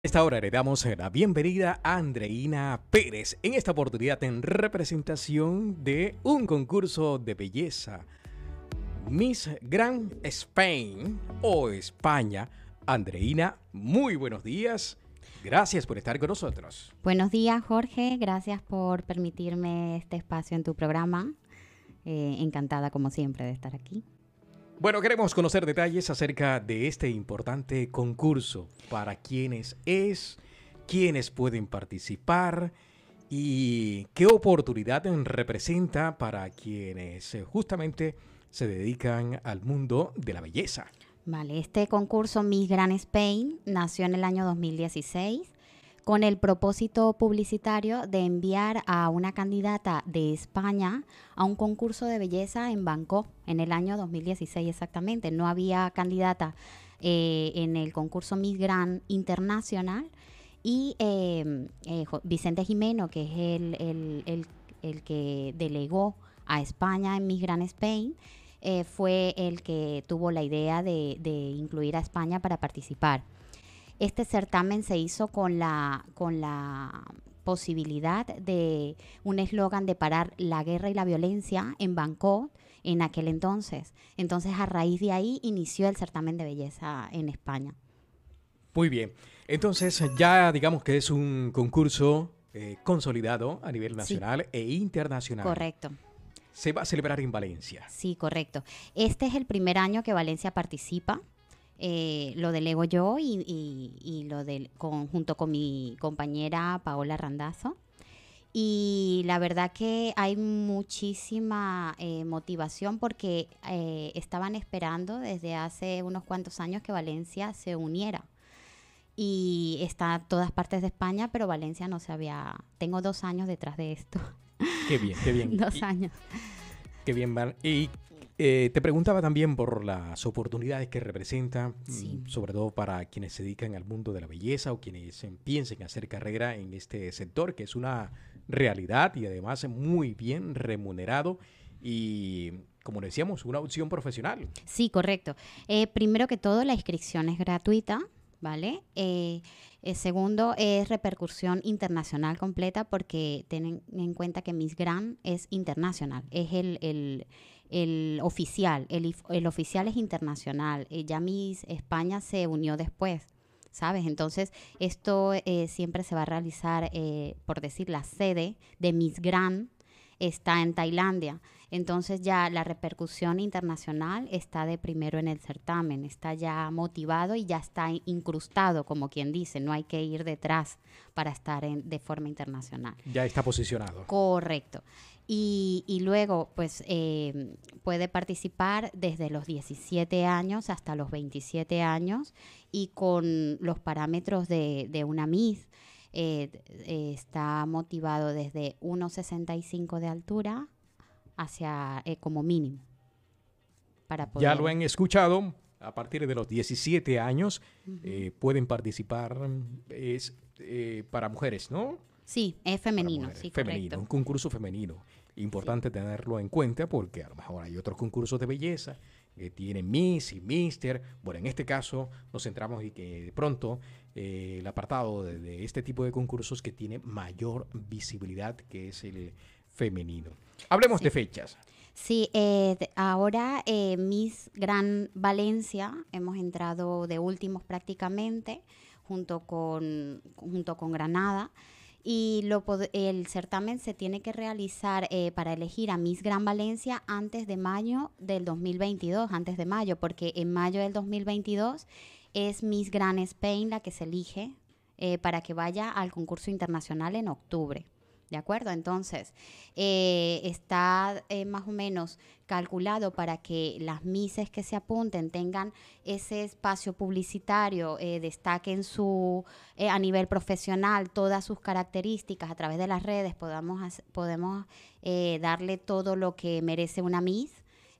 esta hora le damos la bienvenida a Andreina Pérez en esta oportunidad en representación de un concurso de belleza. Miss Grand Spain o España. Andreina, muy buenos días. Gracias por estar con nosotros. Buenos días Jorge, gracias por permitirme este espacio en tu programa. Eh, encantada como siempre de estar aquí. Bueno, queremos conocer detalles acerca de este importante concurso, para quiénes es, quiénes pueden participar y qué oportunidad representa para quienes eh, justamente se dedican al mundo de la belleza. Vale, este concurso Miss Gran Spain nació en el año 2016 con el propósito publicitario de enviar a una candidata de España a un concurso de belleza en Bangkok en el año 2016 exactamente. No había candidata eh, en el concurso Miss Grand Internacional y em, eh, Vicente Jimeno, que es el, el, que delegó a España en Miss Grand Spain, eh, fue el que tuvo la idea de incluir a España para participar. Este certamen se hizo con la, con la posibilidad de un eslogan de parar la guerra y la violencia en Bangkok en aquel entonces. Entonces, a raíz de ahí inició el certamen de belleza en España. Muy bien. Entonces, ya digamos que es un concurso eh, consolidado a nivel nacional e internacional. Correcto. Se va a celebrar en Valencia. Sí, correcto. Este es el primer año que Valencia participa. Eh, lo delego yo y, lo del, conjunto junto con mi compañera Paola Randazo. Y la verdad que hay muchísima eh, motivación porque eh, estaban esperando desde hace unos cuantos años que Valencia se uniera. Y está en todas partes de España, pero Valencia no se había... Tengo dos años detrás de esto. Qué bien, qué bien. dos años. Qué bien, Val. Eh, te preguntaba también por las oportunidades que representa, mm, sobre todo para quienes se dedican al mundo de la belleza o quienes em, piensen hacer carrera en este sector, que es una realidad y además muy bien remunerado y como decíamos, una opción profesional. Sí, correcto. Eh, primero que todo, la inscripción es gratuita, ¿vale? Eh, segundo, es repercusión internacional completa porque tienen en cuenta que Miss Gran es internacional, es el el oficial, el, oficial es internacional, eh, ya Miss España se unió después, ¿sabes? Entonces, esto eh, siempre se va a realizar, eh, por decir, la sede de Miss Gran está en Tailandia. Entonces ya la repercusión internacional está de primero en el certamen, está ya motivado y ya está incrustado, como quien dice, no hay que ir detrás para estar en, de forma internacional. Ya está posicionado. Correcto. Y, luego, pues, eh, puede participar desde los 17 años hasta los 27 años y con los parámetros de, de una MIS. Eh, eh, está motivado desde 1,65 de altura hacia como mínimo. Para Ya lo han escuchado, a partir de los 17 años pueden participar, es para mujeres, ¿no? Sí, es femenino, sí, Femenino, un concurso femenino. Importante tenerlo en cuenta porque a lo mejor hay otros concursos de belleza que tienen Miss y Mister. Bueno, en este caso nos centramos y que de pronto eh, el apartado de, este tipo de concursos que tiene mayor visibilidad que es el femenino. Hablemos de fechas. Sí, eh, ahora eh, Miss Gran Valencia, hemos entrado de últimos prácticamente, junto con, junto con Granada y el certamen se tiene que realizar eh, para elegir a Miss Gran Valencia antes de mayo del 2022, antes de mayo, porque en mayo del 2022 es Miss Gran Spain la que se elige eh, para que vaya al concurso internacional en octubre. ¿De acuerdo? Entonces, eh, está eh, más o menos calculado para que las mises que se apunten tengan ese espacio publicitario, eh, destaquen su, a nivel profesional todas sus características a través de las redes, podamos, podemos darle todo lo que merece una mis.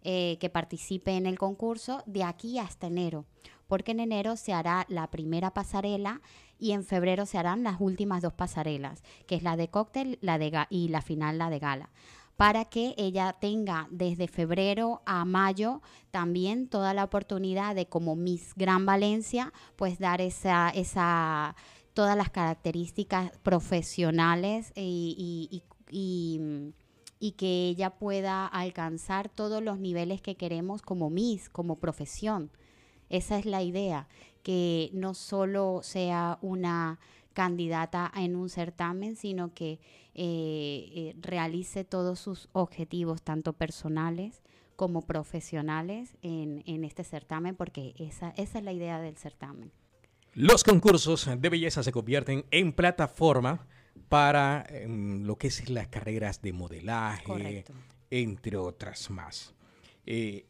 que participe en el concurso de aquí hasta enero porque en enero se hará la primera pasarela y en febrero se harán las últimas dos pasarelas, que es la de cóctel la y la final, la de gala para que ella tenga desde febrero a mayo también toda la oportunidad de como Miss Gran Valencia, pues dar esa, esa todas las características profesionales y, que ella pueda alcanzar todos los niveles que queremos como Miss, como profesión. Esa es la idea, que no solo sea una candidata en un certamen, sino que eh, eh, realice todos sus objetivos, tanto personales como profesionales, en, este certamen, porque esa, es la idea del certamen. Los concursos de belleza se convierten en plataforma para em, lo que es las carreras de modelaje, entre otras más. Eh,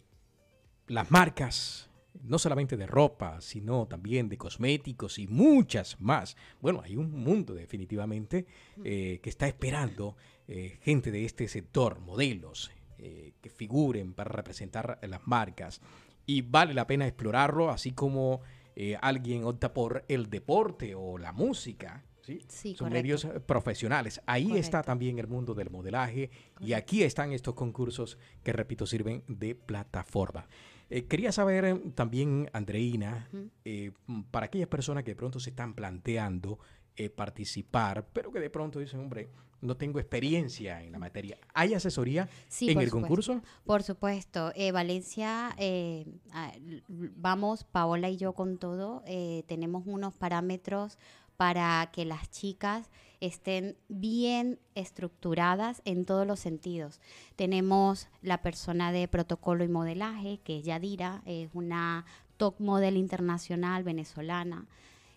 las marcas no solamente de ropa, sino también de cosméticos y muchas más. Bueno, hay un mundo definitivamente eh, que está esperando eh, gente de este sector, modelos eh, que figuren para representar las marcas. Y vale la pena explorarlo, así como alguien opta por el deporte o la música. Son medios profesionales. Ahí está también el mundo del modelaje y aquí están estos concursos que, repito, sirven de plataforma. Eh, quería saber eh, también, Andreina, eh, para aquellas personas que de pronto se están planteando participar, pero que de pronto dicen, hombre, no tengo experiencia en la materia. ¿Hay asesoría en el concurso? Por supuesto. Valencia, vamos, Paola y yo con todo, tenemos unos parámetros para que las chicas estén bien estructuradas en todos los sentidos. Tenemos la persona de protocolo y modelaje, que es Yadira, es una top model internacional venezolana.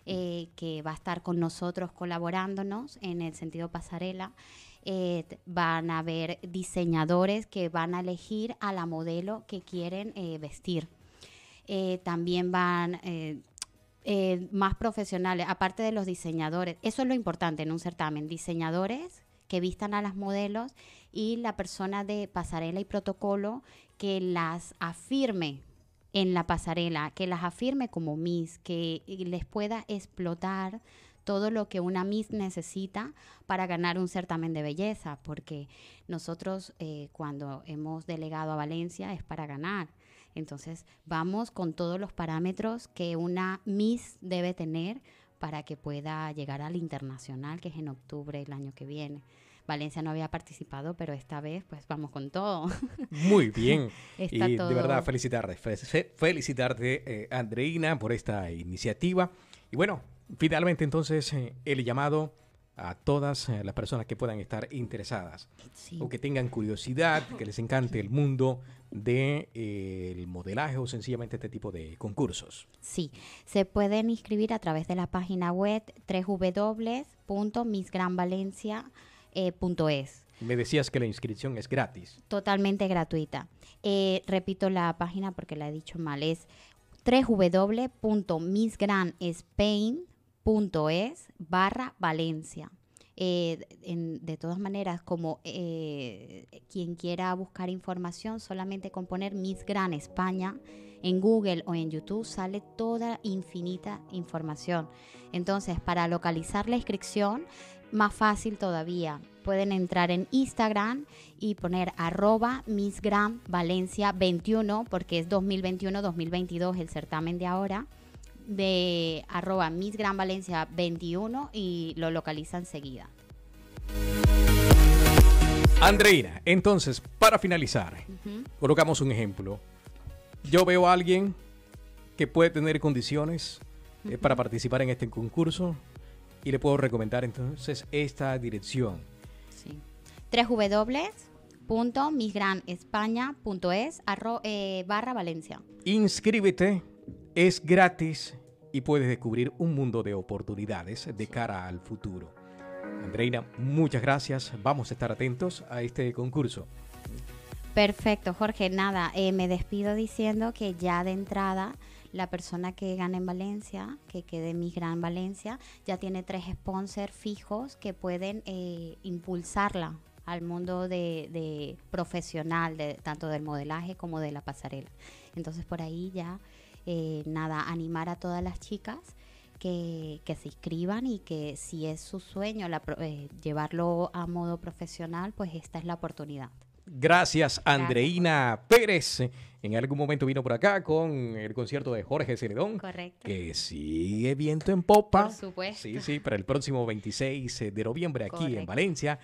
Eh, que va a estar con nosotros colaborándonos en el sentido pasarela. Eh, van a haber diseñadores que van a elegir a la modelo que quieren eh, vestir. también van eh, más profesionales, aparte de los diseñadores. Eso es lo importante en un certamen, diseñadores que vistan a las modelos y la persona de pasarela y protocolo que las afirme en la pasarela, que las afirme como Miss, que les pueda explotar todo lo que una Miss necesita para ganar un certamen de belleza, porque nosotros eh, cuando hemos delegado a Valencia es para ganar. Entonces, vamos con todos los parámetros que una Miss debe tener para que pueda llegar al internacional, que es en octubre el año que viene. Valencia no había participado, pero esta vez pues vamos con todo. Muy bien. y de verdad felicitarte, felicitarte eh, Andreina por esta iniciativa. Y bueno, finalmente entonces eh, el llamado a todas eh, las personas que puedan estar interesadas o que tengan curiosidad, que les encante el mundo del de, eh, modelaje o sencillamente este tipo de concursos. Sí, se pueden inscribir a través de la página web www.misgranvalencia.es. Eh, Me decías que la inscripción es gratis. Totalmente gratuita. repito la página porque la he dicho mal, es www.misgranspain.com .es barra Valencia. Eh, en, de todas maneras, como eh, quien quiera buscar información, solamente con poner Miss Gran España en Google o en YouTube sale toda infinita información. Entonces, para localizar la inscripción, más fácil todavía. Pueden entrar en Instagram y poner arroba Miss Gran Valencia 21, porque es 2021-2022 el certamen de ahora de arroba Miss Gran Valencia 21 y lo localiza enseguida. Andreina, entonces, para finalizar, colocamos un ejemplo. Yo veo a alguien que puede tener condiciones eh, para participar en este concurso y le puedo recomendar entonces esta dirección. Sí. www.misgranespaña.es eh, barra Valencia. Inscríbete es gratis y puedes descubrir un mundo de oportunidades de cara al futuro. Andreina, muchas gracias. Vamos a estar atentos a este concurso. Perfecto, Jorge. Nada, eh, me despido diciendo que ya de entrada la persona que gana en Valencia, que quede mi Gran Valencia, ya tiene tres sponsors fijos que pueden eh, impulsarla al mundo de, profesional, tanto del modelaje como de la pasarela. Entonces por ahí ya eh, nada, animar a todas las chicas que, se inscriban y que si es su sueño eh, llevarlo a modo profesional, pues esta es la oportunidad. Gracias, Andreina Pérez. En algún momento vino por acá con el concierto de Jorge Ceredón. Correcto. Que sigue viento en popa. Por supuesto. Sí, sí, para el próximo 26 de noviembre aquí en Valencia.